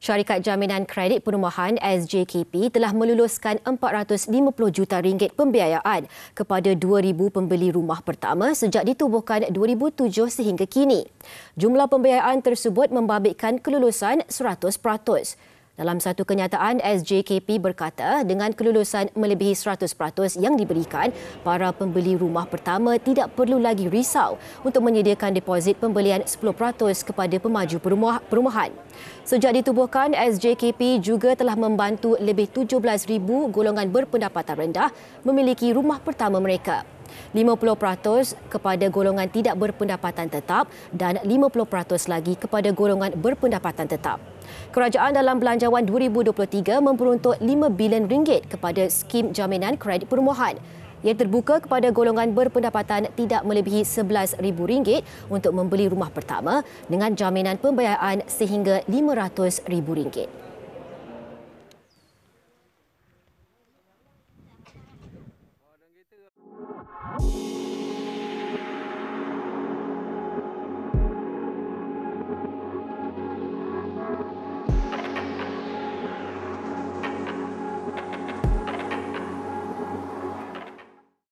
Syarikat Jaminan Kredit Perumahan SJKP telah meluluskan 450 juta ringgit pembiayaan kepada 2000 pembeli rumah pertama sejak ditubuhkan 2007 sehingga kini. Jumlah pembiayaan tersebut membabitkan kelulusan 100%. Dalam satu kenyataan, SJKP berkata dengan kelulusan melebihi 100% yang diberikan, para pembeli rumah pertama tidak perlu lagi risau untuk menyediakan deposit pembelian 10% kepada pemaju perumah, perumahan. Sejak ditubuhkan, SJKP juga telah membantu lebih 17,000 golongan berpendapatan rendah memiliki rumah pertama mereka. 50% kepada golongan tidak berpendapatan tetap dan 50% lagi kepada golongan berpendapatan tetap. Kerajaan dalam belanjawan 2023 memperuntuk 5 bilion ringgit kepada skim jaminan kredit perumahan ia terbuka kepada golongan berpendapatan tidak melebihi RM11,000 untuk membeli rumah pertama dengan jaminan pembayaran sehingga RM500,000.